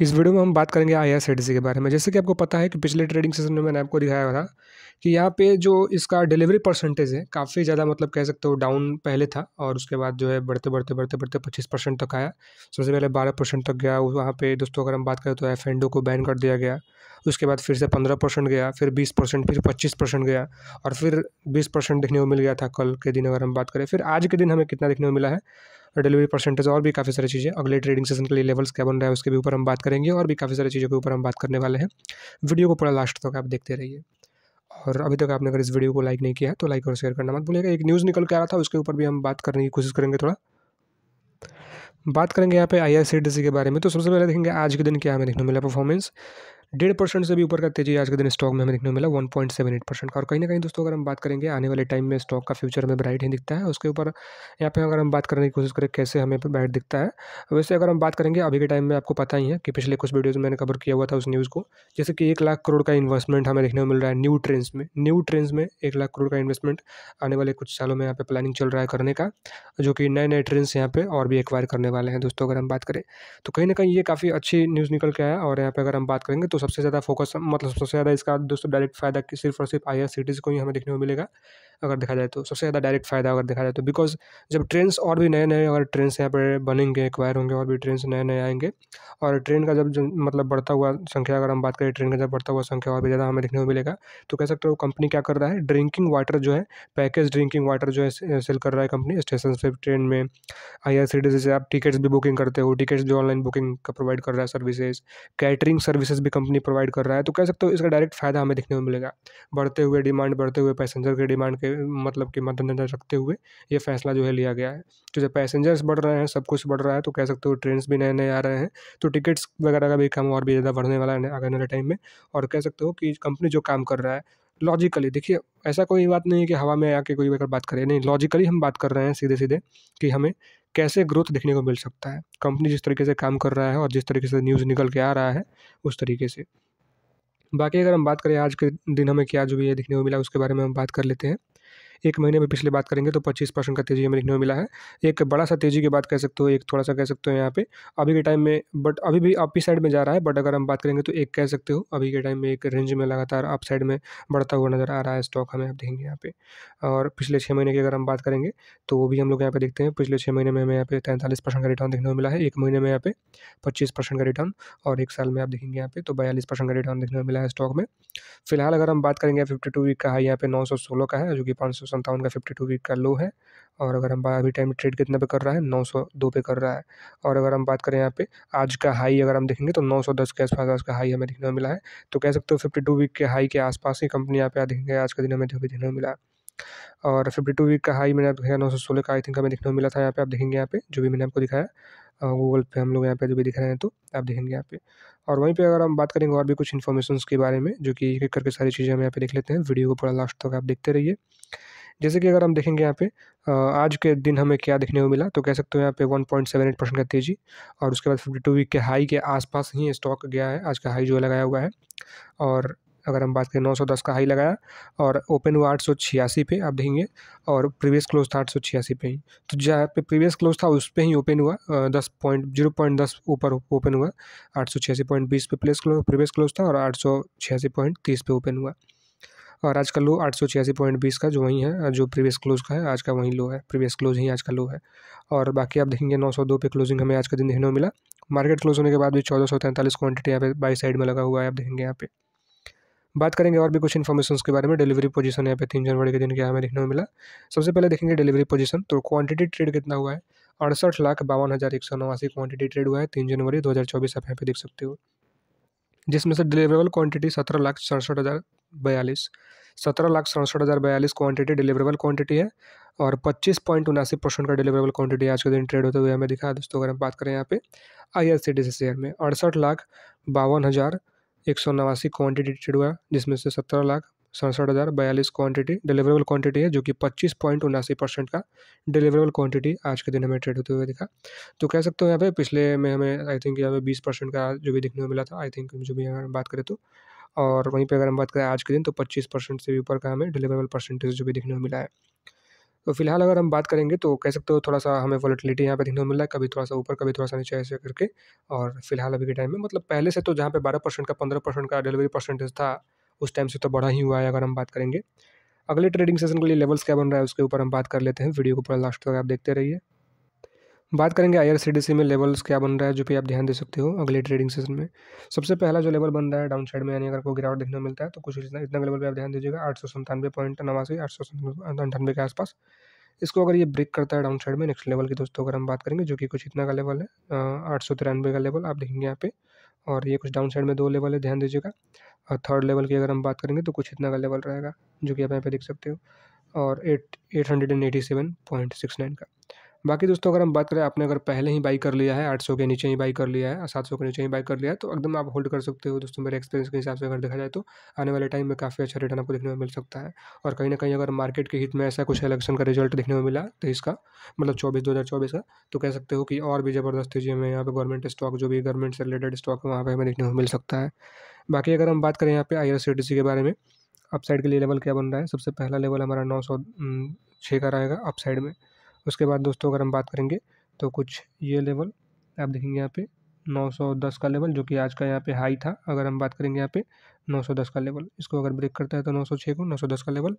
इस वीडियो में हम बात करेंगे आई के बारे में जैसे कि आपको पता है कि पिछले ट्रेडिंग सेशन में मैंने आपको दिखाया था कि यहाँ पे जो इसका डिलीवरी परसेंटेज है काफ़ी ज़्यादा मतलब कह सकते हो डाउन पहले था और उसके बाद जो है बढ़ते बढ़ते बढ़ते बढ़ते पच्चीस परसेंट तक आया सबसे पहले बारह परसेंट तक गया वहाँ पे दोस्तों अगर हम बात करें तो एफ को बैन कर दिया गया उसके बाद फिर से पंद्रह परसेंट गया फिर बीस परसेंट फिर पच्चीस परसेंट गया और फिर बीस परसेंट देखने को मिल गया था कल के दिन अगर हम बात करें फिर आज के दिन हमें कितना देखने को मिला है डिलीवरी परसेंटेज और भी काफ़ी सारी चीज़ें अगले ट्रेडिंग सेशन के लिए लेवल्स क्या बन रहा है उसके भी ऊपर हम बात करेंगे और भी काफ़ी सारी चीज़ों के ऊपर हम बात करने वाले हैं वीडियो को पूरा लास्ट तक आप देखते रहिए और अभी तक आपने अगर इस वीडियो को लाइक नहीं किया है तो लाइक और शेयर करना मत भूलिएगा एक न्यूज़ निकल के आ रहा था उसके ऊपर भी हम बात करने की कोशिश करेंगे थोड़ा बात करेंगे यहाँ पे आई के बारे में तो सबसे पहले देखेंगे आज के दिन क्या हमें देखने मिला परफॉर्मेंस डेढ़ परसेंट से भी ऊपर का तेजी आज के दिन स्टॉक में हमें देखने को मिला one point seven eight percent का और कहीं ना कहीं दोस्तों अगर हम बात करेंगे आने वाले टाइम में स्टॉक का फ्यूचर हमें ब्राइट ही दिखता है उसके ऊपर यहाँ पे अगर हम बात करने की कोशिश करें कैसे हमें ब्राइट दिखता है वैसे अगर हम बात करेंगे अभी के टाइम में आपको पता ही है कि पिछले कुछ वीडियोज़ में मैंने कवर किया हुआ था उस न्यूज़ को जैसे कि एक लाख करोड़ का इन्वेस्टमेंट हमें देखने को मिल रहा है न्यू ट्रेंस में न्यू ट्रेंस में एक लाख करोड़ का इन्वेस्टमेंट आने वाले कुछ सालों में यहाँ पे प्लानिंग चल रहा है करने का जो कि नए नए ट्रेंस यहाँ पे और भी एक्वायर करने वाले हैं दोस्तों अगर हम बात करें तो कहीं ना कहीं ये काफ़ी अच्छी न्यूज़ निकल के आया और यहाँ पर अगर हम बात करेंगे तो सबसे ज़्यादा फोकस मतलब सबसे ज़्यादा इसका दोस्तों डायरेक्ट फ़ायदा सिर्फ और सिर्फ आई को ही हमें देखने को मिलेगा अगर देखा जाए तो सबसे ज़्यादा डायरेक्ट फ़ायदा अगर देखा जाए तो बिकॉज जब ट्रेन्स और भी नए नए अगर ट्रेन्स यहाँ पर बनेंगे एक्वायर होंगे और भी ट्रेन्स नए नए आएंगे और ट्रेन का जब, मतलब बढ़ता हुआ संख्या अगर हम बात करें ट्रेन का जब बढ़ता हुआ संख्या और भी ज़्यादा हमें देखने को मिलेगा तो कह सकते हो कंपनी क्या कर रहा है ड्रिंकिंग वाटर जो है पैकेज ड्रिंकिंग वाटर जो है सेल कर रहा है कंपनी स्टेशन से ट्रेन में आई आर सी डी से आप टिकट्स भी बुकिंग करते हो टिकट्स भी ऑनलाइन बुकिंग का प्रोवाइड कर रहा है सर्विसेज कैटरिंग सर्विसेज भी कंपनी प्रोवाइड कर रहा है तो कह सकते हो इसका डायरेक्ट फायदा हमें देखने को मिलेगा बढ़ते हुए डिमांड बढ़ते हुए पैसेंजर के डिमांड के मतलब के मद्देनजर रखते हुए ये फैसला जो है लिया गया है तो जब पैसेंजर्स बढ़ रहे हैं सब कुछ बढ़ रहा है तो कह सकते हो ट्रेन भी नए नए आ रहे हैं तो टिकट्स वगैरह का भी कम और भी ज़्यादा बढ़ने वाला है आने वाले टाइम में और कह सकते हो कि कंपनी जो काम कर रहा है लॉजिकली देखिए ऐसा कोई बात नहीं है कि हवा में आके कोई अगर बात करे नहीं लॉजिकली हम बात कर रहे हैं सीधे सीधे कि हमें कैसे ग्रोथ देखने को मिल सकता है कंपनी जिस तरीके से काम कर रहा है और जिस तरीके से न्यूज़ निकल के आ रहा है उस तरीके से बाकी अगर हम बात करें आज के दिन हमें क्या जो भी है देखने को मिला उसके बारे में हम बात कर लेते हैं एक महीने में पिछले बात करेंगे तो पच्चीस परसेंट का तेजी हमें देखने को मिला है एक बड़ा सा तेजी की बात कह सकते हो एक थोड़ा सा कह सकते हो यहाँ पे अभी के टाइम में बट अभी भी अप साइड में जा रहा है बट अगर हम बात करेंगे तो एक कह सकते हो अभी के टाइम में एक रेंज में लगातार अप साइड में बढ़ता हुआ नज़र आ रहा है स्टॉक हमें आप देखेंगे यहाँ पे और पिछले छः महीने की अगर हम बात करेंगे तो वो भी हम लोग यहाँ पे देखते हैं पिछले छः महीने में हमें यहाँ पे तैंतालीस परसेंट का रिटर्न देखने को मिला है एक महीने में यहाँ पे पच्चीस परसेंट का रिटर्न और एक साल में आप देखेंगे यहाँ पे तो बयालीस परसेंट का रिटर्न देखने को मिला है स्टॉक में फिलहाल अगर हम बात करेंगे फिफ्टी टू वीक का है यहाँ पे नौ सौ सोलह का है जो कि पाँच सौ संतावन का फिफ्टी टू वीक का लो है और अगर हम अभी टाइम ट्रेड कितने पे कर रहा है नौ सौ दो पे कर रहा है और अगर हम बात करें यहाँ पे आज का हाई अगर हम देखेंगे तो नौ सौ दस के आसपास का हाई हमें देखने को मिला है तो कह सकते हो फिफ्टी टू वीक के हाई के आसपास ही कंपनी यहाँ पे देखेंगे आज का दिन हमें देखने को मिला और फिफ्टी टू वीक का हाई मैंने आपको नौ सौ सोलह का आई थिंक हमें देखने को मिला था यहाँ पे आप देखेंगे यहाँ पे जो भी मैंने आपको दिखाया गूगल पे हम लोग यहाँ पे जो भी दिख रहे हैं तो आप देखेंगे यहाँ पे और वहीं पे अगर हम बात करेंगे और भी कुछ इन्फॉर्मेशन के बारे में जो कि एक करके सारी चीज़ें हम यहाँ पे देख लेते हैं वीडियो को पूरा लास्ट तक आप देखते रहिए जैसे कि अगर हम देखेंगे यहाँ पे आज के दिन हमें क्या देखने को मिला तो कह सकते हो यहाँ पे 1.78 परसेंट का तेज़ी और उसके बाद 52 वीक के हाई के आसपास ही स्टॉक गया है आज का हाई जो लगाया हुआ है और अगर हम बात करें 910 का हाई लगाया और ओपन हुआ आठ पे आप देखेंगे और प्रीवियस क्लोज था आठ पे ही तो जहाँ पे प्रीवियस क्लोज था उस पर ही ओपन हुआ दस पॉइंट जीरो पॉइंट दस ऊपर ओपन हुआ आठ सौ छियासी पॉइंट बीस पे प्लेस क्लोज प्रीवियस क्लोज था और आठ सौ छियासी पॉइंट तीस पे ओपन हुआ और आज का लो आठ सौ छियासी पॉइंट बीस का जो वहीं है जो प्रीवियस क्लोज का है आज का वहीं लो है प्रीवियस क्लोज ही आज का लो है और बाकी आप देखेंगे नौ सौ दो पे क्लोजिंग हमें आज का दिन देखने को मिला मार्केट क्लोज होने के बाद भी चौदह सौ तैंतालीस क्वान्टिटी यहाँ पे बाई साइड में लगा हुआ है आप देखेंगे यहाँ पे बात करेंगे और भी कुछ इन्फॉर्मेशन के बारे में डिलीवरी पोजीशन यहाँ पे तीन जनवरी के दिन क्या हमें देखने को मिला सबसे पहले देखेंगे डिलीवरी पोजीशन तो क्वांटिटी ट्रेड कितना हुआ है अड़सठ लाख बावन हज़ार एक सौ नवासी क्वान्टिटी ट्रेड हुआ है तीन जनवरी दो हज़ार चौबीस आप यहाँ पे देख सकते हो जिसमें से डिलीवरेबल क्वांटिटी सत्रह लाख सड़सठ हज़ार बयालीस सत्रह लाख सड़सठ हज़ार बयालीस क्वांटिटी डिलीवरेबल क्वान्टिटी है और पच्चीस पॉइंट उनासी परसेंट का डिलीवरेबल क्वांटिटी आज के दिन ट्रेड होते हुए हमें दिखा है दोस्तों अगर हम बात करें यहाँ पे I R C D share में अड़सठ लाख बावन हज़ार एक सौ नवासी क्वांटिटी ट्रेड हुआ जिसमें से सत्रह लाख सड़सठ हज़ार बयालीस क्वांटिटी डिलीवरेबल क्वांटिटी है जो कि पच्चीस पॉइंट उनासी परसेंट का डिलीवरेबल क्वान्टिटी आज के दिन हमें ट्रेड होते हुए दिखा तो कह सकते हो यहाँ पे पिछले में हमें आई थिंक यहाँ पे बीस परसेंट का जो भी देखने को मिला था आई थिंक जो भी अगर बात करें तो और वहीं पे अगर हम बात करें आज के दिन तो पच्चीस परसेंट से भी ऊपर का हमें डिलीवरेबल परसेंटेज जो भी देखने को मिला है तो फिलहाल अगर हम बात करेंगे तो कह सकते हो थोड़ा सा हमें वॉलिटिलिटी यहाँ पे देखने को मिल रहा है कभी थोड़ा सा ऊपर कभी थोड़ा सा नीचे ऐसे करके और फिलहाल अभी के टाइम में मतलब पहले से तो जहाँ पे बारह परसेंट का पंद्रह परसेंट का डिलीवरी परसेंटेज था उस टाइम से तो बढ़ा ही हुआ है अगर हम बात करेंगे अगले ट्रेडिंग सेशन के लिए लेवल्स क्या बन रहा है उसके ऊपर हम बात कर लेते हैं वीडियो को पूरा लास्ट तक आप देखते रहिए बात करेंगे आईआरसीडीसी में लेवल्स क्या बन रहा है जो भी आप ध्यान दे सकते हो अगले ट्रेडिंग सेशन में सबसे पहला जो लेवल बन रहा है डाउन साइड में यानी अगर कोई गिरावट देखने को मिलता है तो कुछ इतना इतना लेवल पर आप ध्यान दीजिएगा आठ सौ संतानवे पॉइंट नवासी आठ सौ अंठानवे के आसपास इसको अगर ये ब्रेक करता है डाउन साइड में नेक्स्ट लेवल की दोस्तों अगर हम बात करेंगे जो कि कुछ इतना का लेवल है आठ सौ तिरानवे का लेवल आप देखेंगे यहाँ पे और ये कुछ डाउन साइड में दो लेवल है ध्यान दीजिएगा और थर्ड लेवल की अगर हम बात करेंगे तो कुछ इतना का लेवल रहेगा जो कि आप यहाँ पे देख सकते हो और eight eight hundred and eighty seven point six nine का बाकी दोस्तों अगर हम बात करें आपने अगर पहले ही बाई कर लिया है आठ के नीचे ही बाई कर लिया है सात के नीचे ही बाई कर लिया है तो एकदम आप होल्ड कर सकते हो दोस्तों मेरे एक्सपीरियंस के हिसाब से अगर देखा जाए तो आने वाले टाइम में काफ़ी अच्छा रिटर्न आपको देखने में मिल सकता है और कहीं ना कहीं अगर मार्केट के हित में ऐसा कुछ इलेक्शन का रिजल्ट देखने में मिला तो इसका मतलब चौबीस दो का तो कह सकते हो कि और भी ज़बरदस्त चीज़ें हमें यहाँ पर गवर्नमेंट स्टॉक जो भी गवर्नमेंट से रिलेटेड स्टॉक है वहाँ पर हमें देखने में मिल सकता है बाकी अगर हम बात करें यहाँ पे आई के बारे में अपसाइड के लिए लेवल क्या बन रहा है सबसे पहला लेवल हमारा नौ सौ छः का रहेगा अपसाइड में उसके बाद दोस्तों अगर हम बात करेंगे तो कुछ ये लेवल आप देखेंगे यहाँ पे 910 का लेवल जो कि आज का यहाँ पे हाई था अगर हम बात करेंगे यहाँ पे 910 का लेवल इसको अगर ब्रेक करता है तो 906 को 910 का लेवल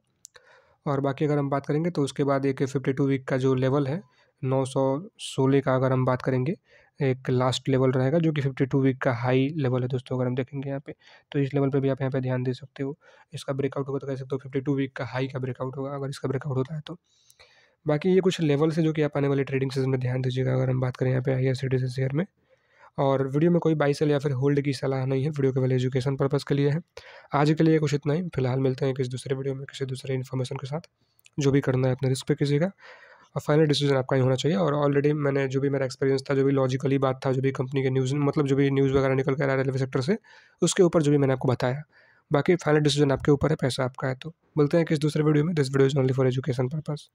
और बाकी अगर हम बात करेंगे तो उसके बाद एक फिफ्टी टू वीक का जो लेवल है सोलह का अगर हम बात करेंगे एक लास्ट लेवल रहेगा जो कि फिफ्टी टू वीक का हाई लेवल है दोस्तों अगर हम देखेंगे यहाँ पे तो इस लेवल पे भी आप यहाँ पे ध्यान दे सकते हो इसका ब्रेकआउट होगा तो कह सकते हो फिफ्टी टू वीक का हाई का ब्रेकआउट होगा अगर इसका ब्रेकआउट होता है तो बाकी ये कुछ लेवल्स है जो कि आप आने वाले ट्रेडिंग सीजन में ध्यान दीजिएगा अगर हम बात करें यहाँ पे आई एस सी शेयर में और वीडियो में कोई बाई सेल या फिर होल्ड की सलाह नहीं है वीडियो केवल एजुकेशन पर्पज़ के लिए है आज के लिए कुछ इतना ही फिलहाल मिलते हैं किसी दूसरे वीडियो में किसी दूसरे इन्फॉर्मेशन के साथ जो भी करना है अपने रिस्क पे कीजिएगा और फाइनल डिसीजन आपका ही होना चाहिए और ऑलरेडी मैंने जो भी मेरा एक्सपीरियंस था जो भी लॉजिकली बात था जो भी कंपनी के न्यूज़ मतलब जो भी न्यूज़ वगैरह निकल कर आ रेलवे सेक्टर से उसके ऊपर जो भी मैंने आपको बताया बाकी फाइनल डिसीजन आपके ऊपर है पैसा आपका है तो बोलते हैं किस दूसरे वीडियो में this video is only for education purpose